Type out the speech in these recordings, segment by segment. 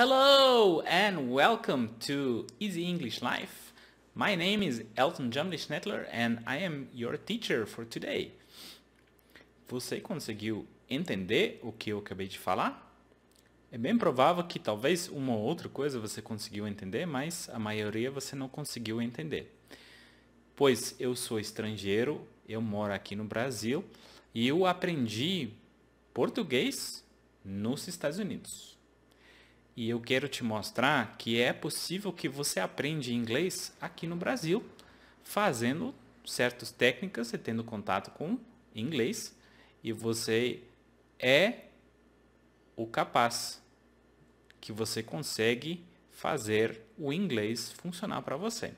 Hello and welcome to Easy English Life. My name is Elton Jumley Netler and I am your teacher for today. Você conseguiu entender o que eu acabei de falar? É bem provável que talvez uma ou outra coisa você conseguiu entender, mas a maioria você não conseguiu entender. Pois eu sou estrangeiro, eu moro aqui no Brasil e eu aprendi português nos Estados Unidos. E eu quero te mostrar que é possível que você aprende inglês aqui no Brasil, fazendo certas técnicas e tendo contato com inglês. E você é o capaz que você consegue fazer o inglês funcionar para você.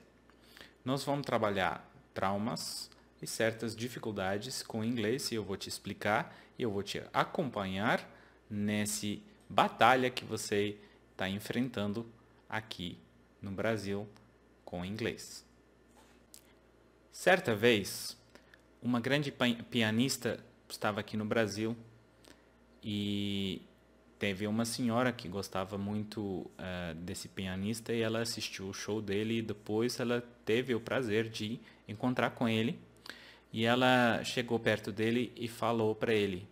Nós vamos trabalhar traumas e certas dificuldades com inglês e eu vou te explicar e eu vou te acompanhar nesse batalha que você está enfrentando aqui no Brasil com o inglês. Certa vez, uma grande pianista estava aqui no Brasil e teve uma senhora que gostava muito uh, desse pianista e ela assistiu o show dele e depois ela teve o prazer de encontrar com ele e ela chegou perto dele e falou para ele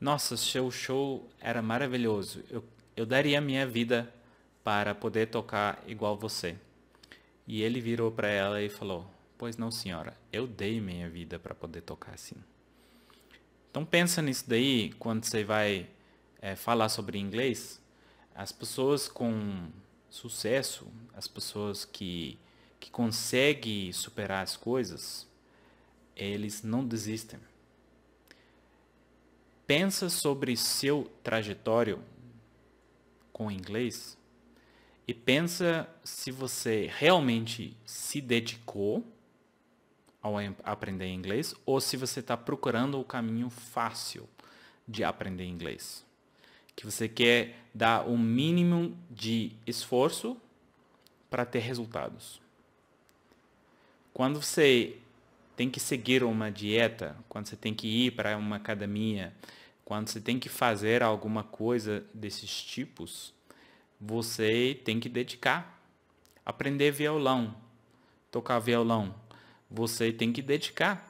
nossa, seu show era maravilhoso. Eu eu daria minha vida para poder tocar igual você. E ele virou para ela e falou: Pois não, senhora, eu dei minha vida para poder tocar assim. Então pensa nisso daí quando você vai é, falar sobre inglês. As pessoas com sucesso, as pessoas que, que conseguem superar as coisas, eles não desistem. Pensa sobre seu trajetório com inglês e pensa se você realmente se dedicou ao aprender inglês ou se você está procurando o caminho fácil de aprender inglês. Que você quer dar o um mínimo de esforço para ter resultados. Quando você tem que seguir uma dieta, quando você tem que ir para uma academia, quando você tem que fazer alguma coisa desses tipos, você tem que dedicar. Aprender violão, tocar violão, você tem que dedicar.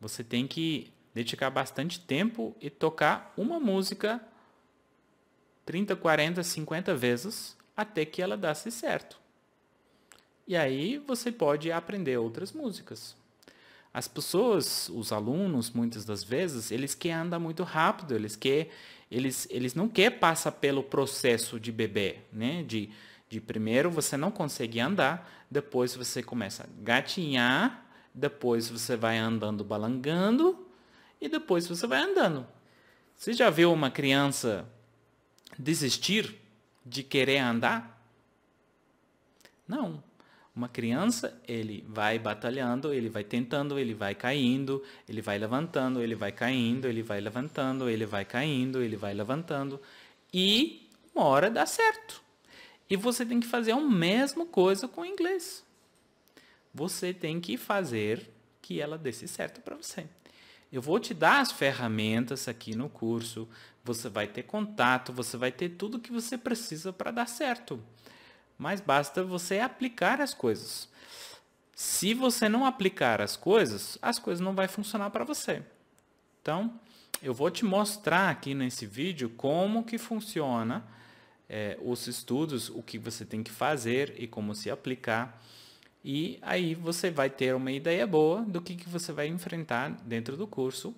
Você tem que dedicar bastante tempo e tocar uma música 30, 40, 50 vezes até que ela desse certo. E aí você pode aprender outras músicas. As pessoas, os alunos, muitas das vezes, eles querem andar muito rápido, eles querem eles, eles não quer passar pelo processo de bebê, né? De, de primeiro você não consegue andar, depois você começa a gatinhar, depois você vai andando balangando e depois você vai andando. Você já viu uma criança desistir de querer andar? Não. Uma criança, ele vai batalhando, ele vai tentando, ele vai caindo, ele vai levantando, ele vai caindo, ele vai levantando, ele vai caindo, ele vai levantando. E uma hora dá certo. E você tem que fazer a mesma coisa com o inglês. Você tem que fazer que ela desse certo para você. Eu vou te dar as ferramentas aqui no curso. Você vai ter contato, você vai ter tudo que você precisa para dar certo mas basta você aplicar as coisas. Se você não aplicar as coisas, as coisas não vai funcionar para você. Então, eu vou te mostrar aqui nesse vídeo como que funciona é, os estudos, o que você tem que fazer e como se aplicar. E aí você vai ter uma ideia boa do que, que você vai enfrentar dentro do curso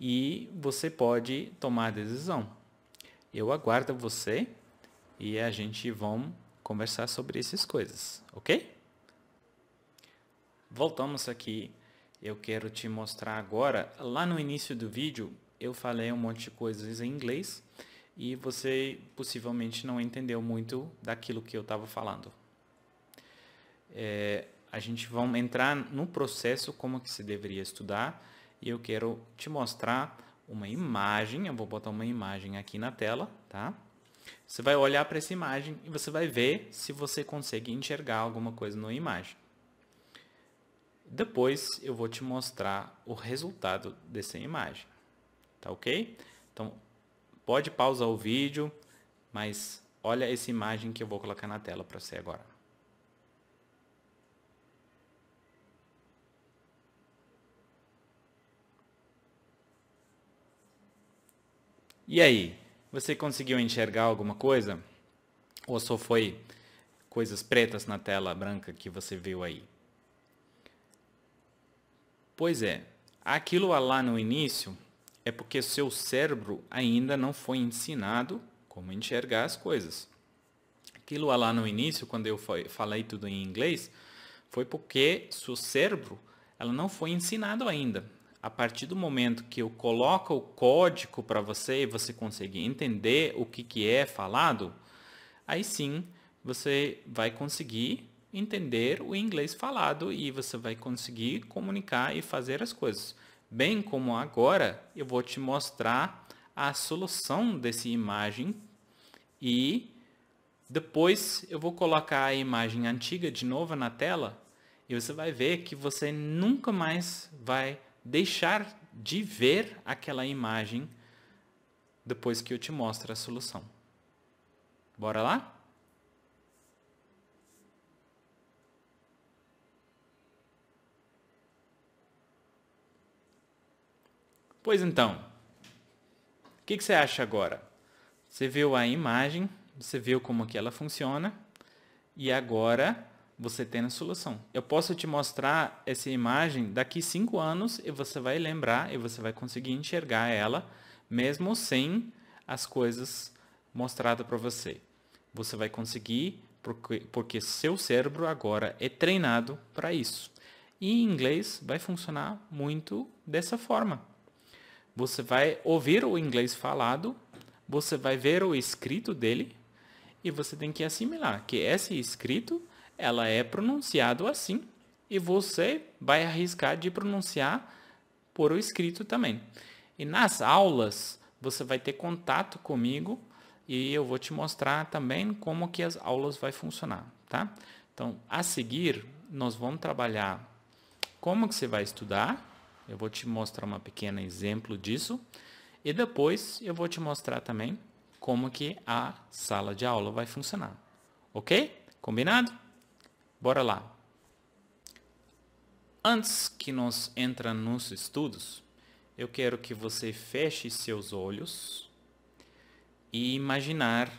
e você pode tomar a decisão. Eu aguardo você e a gente vamos conversar sobre essas coisas, ok? Voltamos aqui. Eu quero te mostrar agora. Lá no início do vídeo, eu falei um monte de coisas em inglês e você possivelmente não entendeu muito daquilo que eu estava falando. É, a gente vai entrar no processo como que se deveria estudar e eu quero te mostrar uma imagem, eu vou botar uma imagem aqui na tela, tá? Você vai olhar para essa imagem e você vai ver se você consegue enxergar alguma coisa na imagem. Depois eu vou te mostrar o resultado dessa imagem. Tá ok? Então, pode pausar o vídeo, mas olha essa imagem que eu vou colocar na tela para você agora. E aí, você conseguiu enxergar alguma coisa? Ou só foi coisas pretas na tela branca que você viu aí? Pois é, aquilo lá no início é porque seu cérebro ainda não foi ensinado como enxergar as coisas. Aquilo lá no início, quando eu falei tudo em inglês, foi porque seu cérebro ela não foi ensinado ainda a partir do momento que eu coloco o código para você e você conseguir entender o que, que é falado, aí sim você vai conseguir entender o inglês falado e você vai conseguir comunicar e fazer as coisas. Bem como agora eu vou te mostrar a solução dessa imagem e depois eu vou colocar a imagem antiga de novo na tela e você vai ver que você nunca mais vai deixar de ver aquela imagem depois que eu te mostro a solução. Bora lá? Pois então, o que, que, você acha agora? Você viu a imagem, você viu como que ela funciona, e agora você tem a solução. Eu posso te mostrar essa imagem daqui cinco anos e você vai lembrar e você vai conseguir enxergar ela, mesmo sem as coisas mostradas para você. Você vai conseguir porque, porque seu cérebro agora é treinado para isso. E em inglês vai funcionar muito dessa forma. Você vai ouvir o inglês falado, você vai ver o escrito dele e você tem que assimilar que esse escrito ela é pronunciado assim e você vai arriscar de pronunciar por o escrito também. E nas aulas você vai ter contato comigo e eu vou te mostrar também como que as aulas vai funcionar, tá? Então, a seguir, nós vamos trabalhar como que você vai estudar. Eu vou te mostrar um pequeno exemplo disso. E depois eu vou te mostrar também como que a sala de aula vai funcionar. Ok? Combinado? Bora lá. Antes que nós entra nos estudos, eu quero que você feche seus olhos e imaginar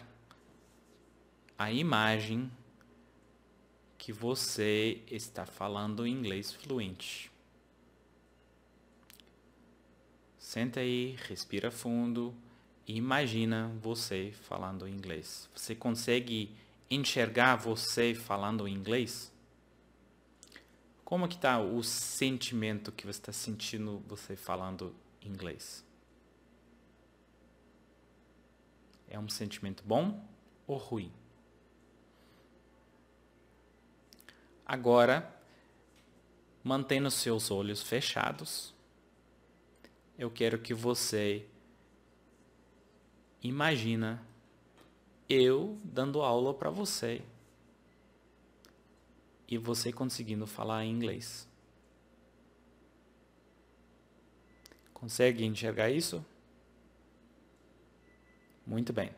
a imagem que você está falando inglês fluente. Senta aí, respira fundo e imagina você falando inglês. Você consegue enxergar você falando inglês? Como que tá o sentimento que você está sentindo você falando inglês? É um sentimento bom ou ruim? Agora, mantendo seus olhos fechados, eu quero que você imagina eu dando aula para você e você conseguindo falar inglês. Consegue enxergar isso? Muito bem.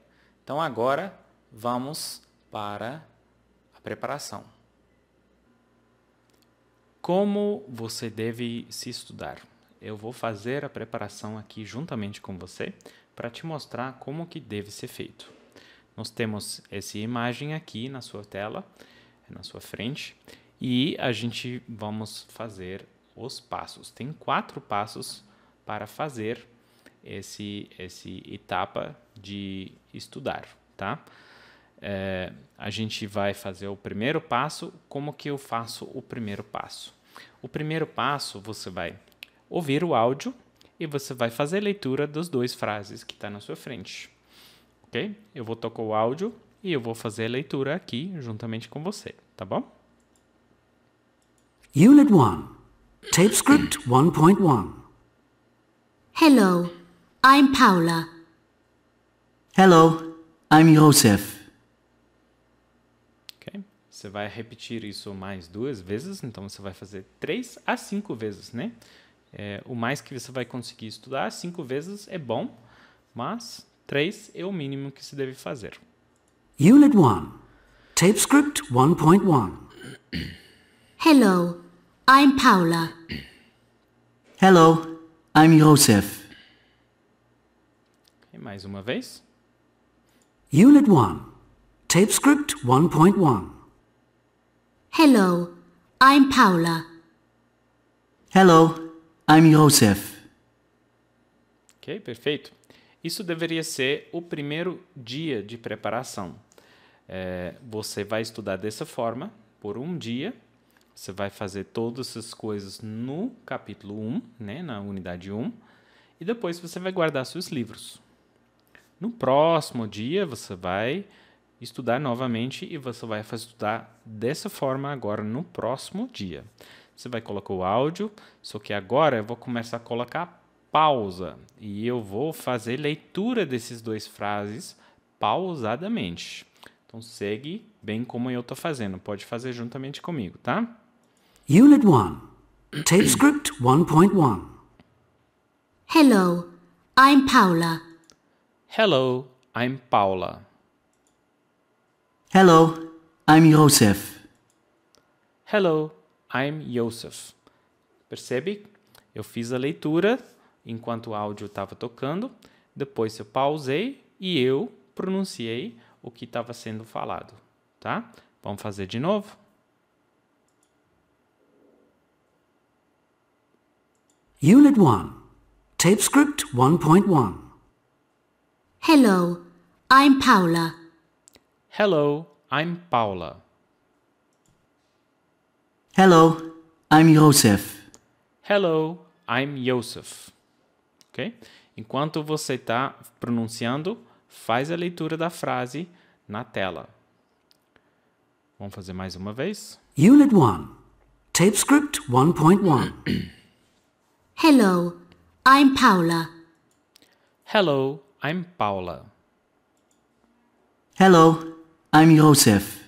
Então agora vamos para a preparação. Como você deve se estudar? Eu vou fazer a preparação aqui juntamente com você para te mostrar como que deve ser feito. Nós temos essa imagem aqui na sua tela, na sua frente, e a gente vamos fazer os passos. Tem quatro passos para fazer esse esse etapa de estudar, tá? É, a gente vai fazer o primeiro passo. Como que eu faço o primeiro passo? O primeiro passo você vai ouvir o áudio e você vai fazer a leitura das duas frases que está na sua frente ok? Eu vou tocar o áudio e eu vou fazer a leitura aqui juntamente com você, tá bom? Unit 1 Tape Script 1.1 Hello, I'm Paula. Hello, I'm Joseph. Ok, Você vai repetir isso mais duas vezes, então você vai fazer três a cinco vezes, né? É, o mais que você vai conseguir estudar cinco vezes é bom, mas 3 é o mínimo que se deve fazer. Unit 1. Script 1.1. Hello, I'm Paula. Hello, I'm Joseph. mais uma vez. Unit 1. Script 1.1. Hello, I'm Paula. Hello, I'm Joseph. Ok, perfeito. Isso deveria ser o primeiro dia de preparação. É, você vai estudar dessa forma por um dia. Você vai fazer todas essas coisas no capítulo 1, né, na unidade 1, e depois você vai guardar seus livros. No próximo dia, você vai estudar novamente e você vai estudar dessa forma agora no próximo dia. Você vai colocar o áudio, só que agora eu vou começar a colocar pausa e eu vou fazer leitura desses dois frases pausadamente. Então segue bem como eu estou fazendo. Pode fazer juntamente comigo, tá? Unit 1. Tape script 1.1. Hello, I'm Paula. Hello, I'm Paula. Hello, I'm Joseph. Hello, I'm Joseph. Percebe? Eu fiz a leitura enquanto o áudio estava tocando, depois eu pausei e eu pronunciei o que estava sendo falado, tá? Vamos fazer de novo? Unit 1. Tape script 1.1. Hello, I'm Paula. Hello, I'm Paula. Hello, I'm Joseph. Hello, I'm Joseph ok? Enquanto você está pronunciando, faz a leitura da frase na tela. Vamos fazer mais uma vez? Unit 1. Tape script 1.1. Hello, I'm Paula. Hello, I'm Paula. Hello, I'm Joseph.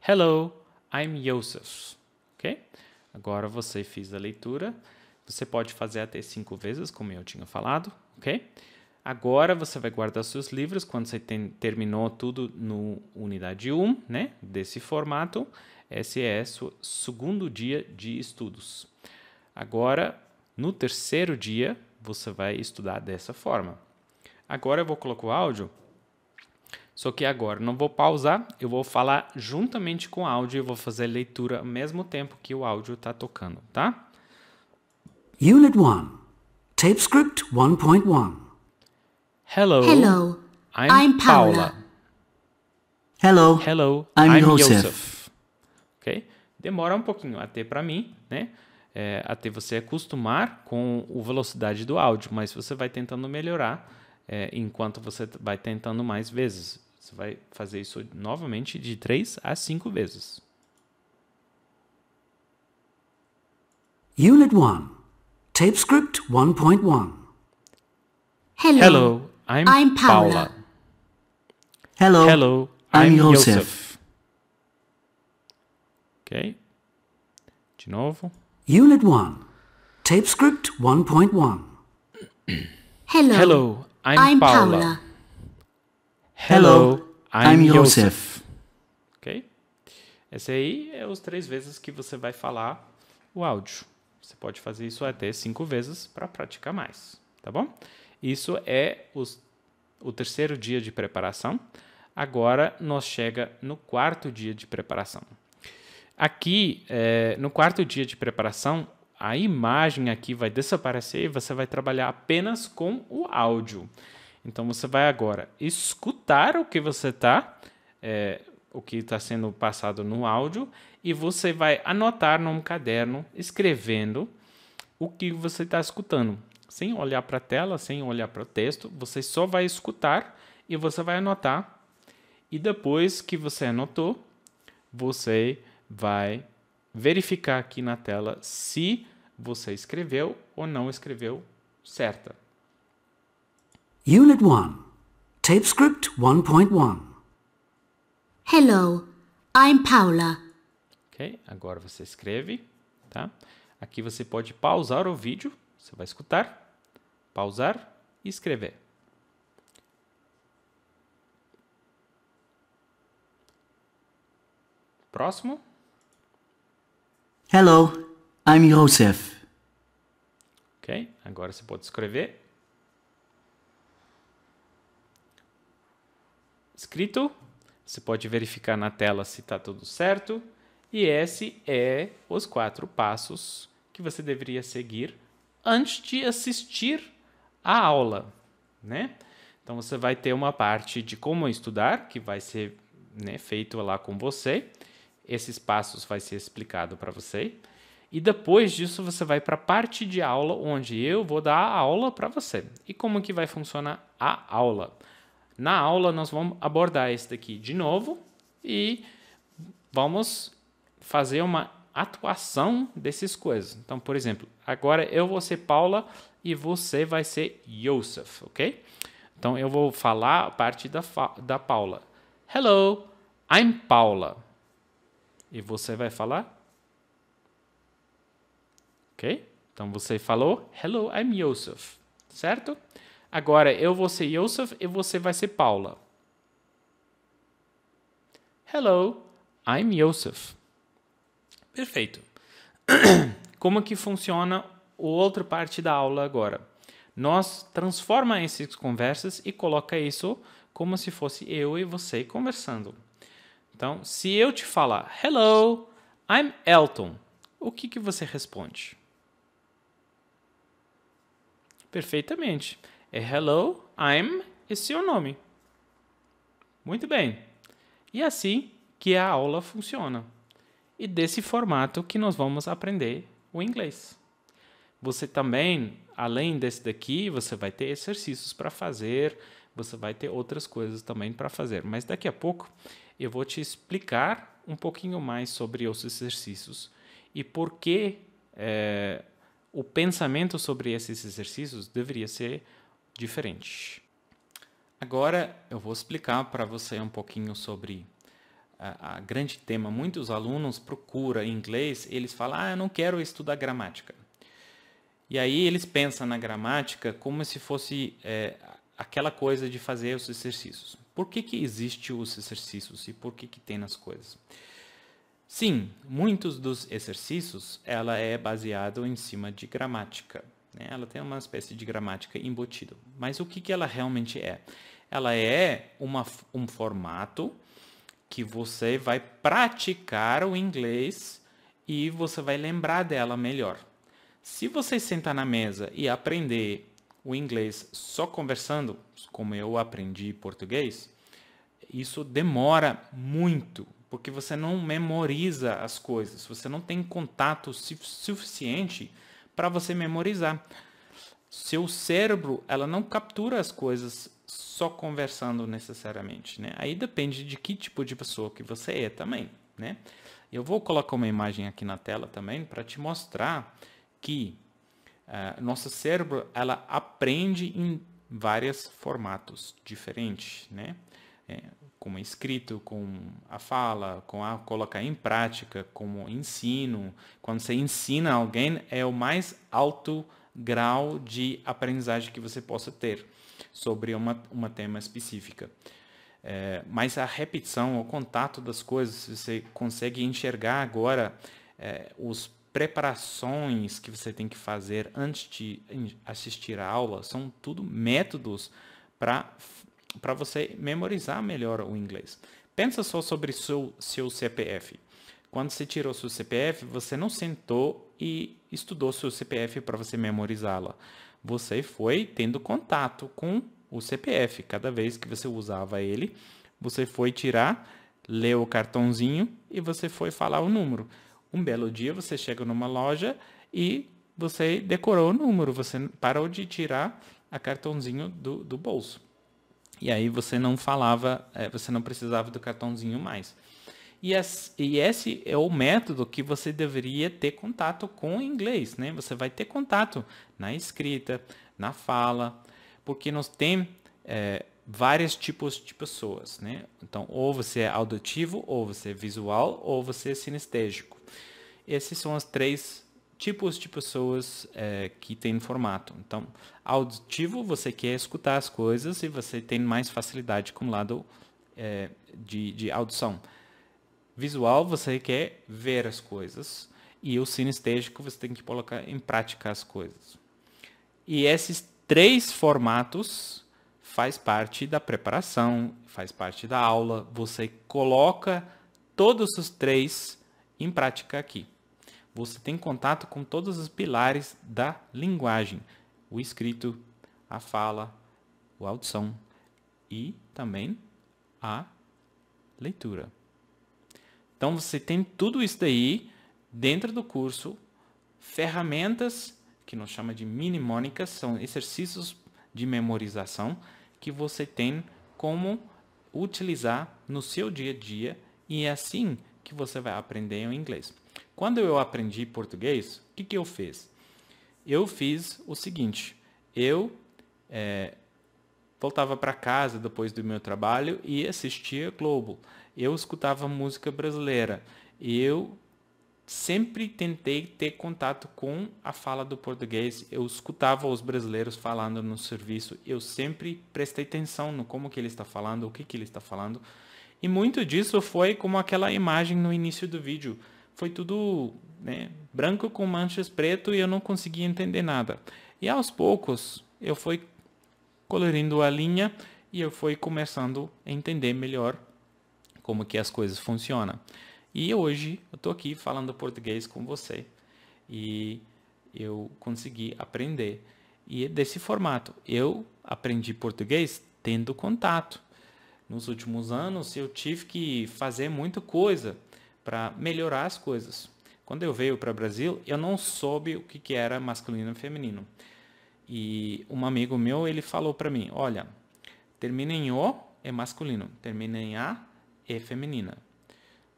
Hello, I'm Joseph. Ok? Agora você fez a leitura. Você pode fazer até cinco vezes, como eu tinha falado, ok? Agora você vai guardar seus livros quando você tem, terminou tudo no unidade 1, né? Desse formato. Esse é o segundo dia de estudos. Agora, no terceiro dia, você vai estudar dessa forma. Agora eu vou colocar o áudio. Só que agora não vou pausar, eu vou falar juntamente com o áudio e vou fazer leitura ao mesmo tempo que o áudio está tocando, tá? Unit 1. Tape script 1.1. Hello. Hello. I'm, I'm Paula. Hello. Hello. I'm, I'm Joseph. Okay, Ok? Demora um pouquinho até para mim, né? É, até você acostumar com a velocidade do áudio, mas você vai tentando melhorar é, enquanto você vai tentando mais vezes. Você vai fazer isso novamente de 3 a 5 vezes. Unit 1. TapeScript 1.1. Hello. Hello, I'm, I'm Paula. Paula. Hello. Hello, I'm, I'm Joseph. Ok. De novo. Unit 1. TapeScript 1.1. Hello. Hello, I'm, I'm Paula. Paula. Hello, I'm, I'm Joseph. Ok? Esse aí é os três vezes que você vai falar o áudio. Você pode fazer isso até cinco vezes para praticar mais, tá bom? Isso é os, o terceiro dia de preparação. Agora nós chega no quarto dia de preparação. Aqui, é, no quarto dia de preparação, a imagem aqui vai desaparecer e você vai trabalhar apenas com o áudio. Então você vai agora escutar o que você está é, o que está sendo passado no áudio e você vai anotar num caderno, escrevendo o que você está escutando. Sem olhar para a tela, sem olhar para o texto, você só vai escutar e você vai anotar. E depois que você anotou, você vai verificar aqui na tela se você escreveu ou não escreveu certa. Unit 1 Tape Script 1.1 Hello, I'm Paula. Ok, agora você escreve, tá? Aqui você pode pausar o vídeo, você vai escutar, pausar e escrever. Próximo. Hello, I'm Joseph. Ok, agora você pode escrever. Escrito você pode verificar na tela se está tudo certo. E esse é os quatro passos que você deveria seguir antes de assistir a aula, né? Então você vai ter uma parte de como estudar que vai ser né, feito lá com você. Esses passos vai ser explicado para você. E depois disso você vai para a parte de aula onde eu vou dar a aula para você. E como que vai funcionar a aula? Na aula nós vamos abordar isso daqui de novo e vamos fazer uma atuação dessas coisas. Então, por exemplo, agora eu vou ser Paula e você vai ser Yosef, ok? Então eu vou falar a parte da, da Paula. Hello, I'm Paula. E você vai falar? Ok? Então você falou Hello, I'm Yosef, certo? Agora, eu vou ser Yosef e você vai ser Paula. Hello, I'm Yosef. Perfeito. Como que funciona a outra parte da aula agora? Nós transforma essas conversas e coloca isso como se fosse eu e você conversando. Então, se eu te falar Hello, I'm Elton, o que, que você responde? Perfeitamente. É hello, I'm e é seu nome. Muito bem. E assim que a aula funciona. E desse formato que nós vamos aprender o inglês. Você também, além desse daqui, você vai ter exercícios para fazer, você vai ter outras coisas também para fazer. Mas daqui a pouco eu vou te explicar um pouquinho mais sobre os exercícios e por que é, o pensamento sobre esses exercícios deveria ser diferente. Agora eu vou explicar para você um pouquinho sobre a, a grande tema. Muitos alunos procuram em inglês, eles falam, ah, eu não quero estudar gramática. E aí eles pensam na gramática como se fosse é, aquela coisa de fazer os exercícios. Por que, que existem os exercícios e por que, que tem as coisas? Sim, muitos dos exercícios ela é baseado em cima de gramática. Né? Ela tem uma espécie de gramática embutida. Mas o que, que ela realmente é? Ela é uma, um formato que você vai praticar o inglês e você vai lembrar dela melhor. Se você sentar na mesa e aprender o inglês só conversando, como eu aprendi português, isso demora muito, porque você não memoriza as coisas, você não tem contato suficiente para você memorizar. Seu cérebro, ela não captura as coisas só conversando necessariamente, né? Aí depende de que tipo de pessoa que você é também, né? Eu vou colocar uma imagem aqui na tela também para te mostrar que uh, nosso cérebro ela aprende em vários formatos diferentes, né? É, com escrito, com a fala, com a colocar em prática, como ensino. Quando você ensina alguém, é o mais alto grau de aprendizagem que você possa ter sobre uma, uma tema específica. É, mas a repetição, o contato das coisas, você consegue enxergar agora é, os preparações que você tem que fazer antes de assistir a aula, são tudo métodos para para você memorizar melhor o inglês. Pensa só sobre seu, seu CPF. Quando você tirou seu CPF, você não sentou e estudou seu CPF para você memorizá-la. Você foi tendo contato com o CPF. Cada vez que você usava ele, você foi tirar, leu o cartãozinho e você foi falar o número. Um belo dia você chega numa loja e você decorou o número, você parou de tirar a cartãozinho do, do bolso. E aí você não falava, é, você não precisava do cartãozinho mais. E, esse é o método que você deveria ter contato com o inglês, né? Você vai ter contato na escrita, na fala, porque nós temos é, vários tipos de pessoas, né? Então, ou você é auditivo, ou você é visual, ou você é sinestésico. Esses são os três tipos de pessoas é, que tem formato. Então, auditivo, você quer escutar as coisas e você tem mais facilidade com o lado é, de, de audição. Visual, você quer ver as coisas. E o sinestésico, você tem que colocar em prática as coisas. E esses três formatos faz parte da preparação, faz parte da aula. Você coloca todos os três em prática aqui você tem contato com todos os pilares da linguagem: o escrito, a fala, o audição e também a leitura. Então você tem tudo isso daí dentro do curso, ferramentas que nós chama de mnemônicas, são exercícios de memorização que você tem como utilizar no seu dia a dia e é assim que você vai aprender o inglês. Quando eu aprendi português, o que, que eu fiz? Eu fiz o seguinte: eu é, voltava para casa depois do meu trabalho e assistia Globo. Eu escutava música brasileira. Eu sempre tentei ter contato com a fala do português. Eu escutava os brasileiros falando no serviço. Eu sempre prestei atenção no como que ele está falando, o que que ele está falando. E muito disso foi como aquela imagem no início do vídeo foi tudo né, branco com manchas preto e eu não conseguia entender nada. E aos poucos eu fui colorindo a linha e eu fui começando a entender melhor como que as coisas funcionam. E hoje eu estou aqui falando português com você e eu consegui aprender. E é desse formato. Eu aprendi português tendo contato. Nos últimos anos eu tive que fazer muita coisa para melhorar as coisas. Quando eu veio para o Brasil, eu não soube o que, que era masculino e feminino. E um amigo meu, ele falou para mim, olha, termina em O é masculino, termina em A é feminina.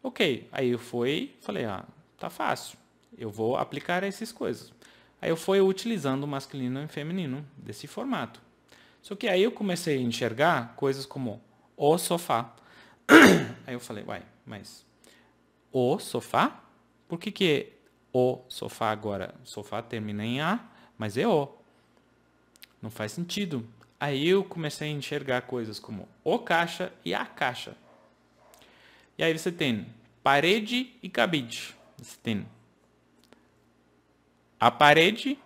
Ok, aí eu fui, falei, ah, tá fácil, eu vou aplicar essas coisas. Aí eu fui utilizando o masculino e feminino desse formato. Só que aí eu comecei a enxergar coisas como o sofá. aí eu falei, uai, mas o sofá. Por que, que é o sofá agora? O sofá termina em A, mas é o. Não faz sentido. Aí eu comecei a enxergar coisas como o caixa e a caixa. E aí você tem parede e cabide. Você tem a parede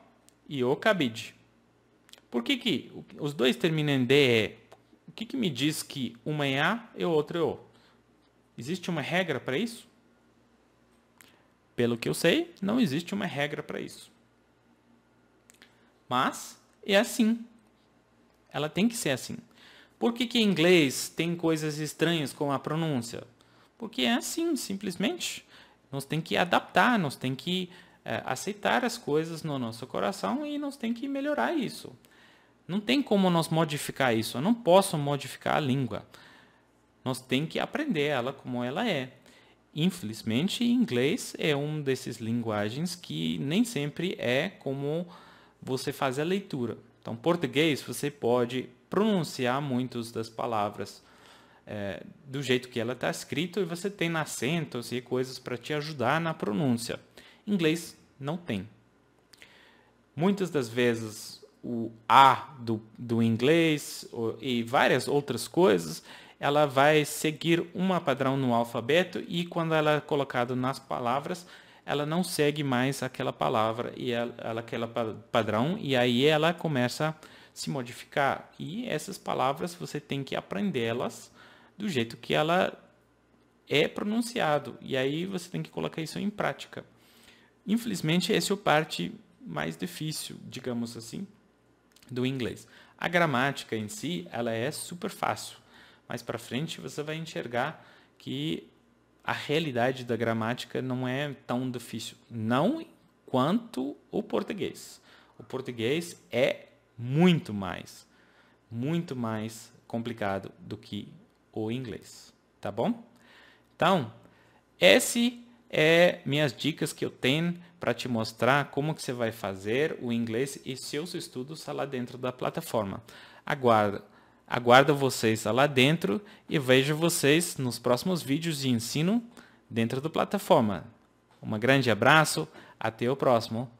e o cabide. Por que, que os dois terminam em DE? O que, que me diz que uma é A e outra é O? Existe uma regra para isso? Pelo que eu sei, não existe uma regra para isso. Mas é assim. Ela tem que ser assim. Por que, que em inglês tem coisas estranhas com a pronúncia? Porque é assim, simplesmente. Nós tem que adaptar, nós tem que é, aceitar as coisas no nosso coração e nós tem que melhorar isso. Não tem como nós modificar isso. Eu não posso modificar a língua. Nós tem que aprender ela como ela é. Infelizmente, inglês é um desses linguagens que nem sempre é como você faz a leitura. Então, português você pode pronunciar muitas das palavras é, do jeito que ela está escrita e você tem acentos e coisas para te ajudar na pronúncia. Inglês não tem. Muitas das vezes o A do, do inglês e várias outras coisas ela vai seguir uma padrão no alfabeto e quando ela é colocada nas palavras, ela não segue mais aquela palavra e ela, aquela padrão e aí ela começa a se modificar e essas palavras você tem que aprendê-las do jeito que ela é pronunciado e aí você tem que colocar isso em prática. Infelizmente, essa é a parte mais difícil, digamos assim, do inglês. A gramática em si, ela é super fácil mais para frente, você vai enxergar que a realidade da gramática não é tão difícil. Não quanto o português. O português é muito mais, muito mais complicado do que o inglês, tá bom? Então, esse é minhas dicas que eu tenho para te mostrar como que você vai fazer o inglês e seus estudos lá dentro da plataforma. Aguarda Aguardo vocês lá dentro e vejo vocês nos próximos vídeos de ensino dentro da plataforma. Um grande abraço, até o próximo.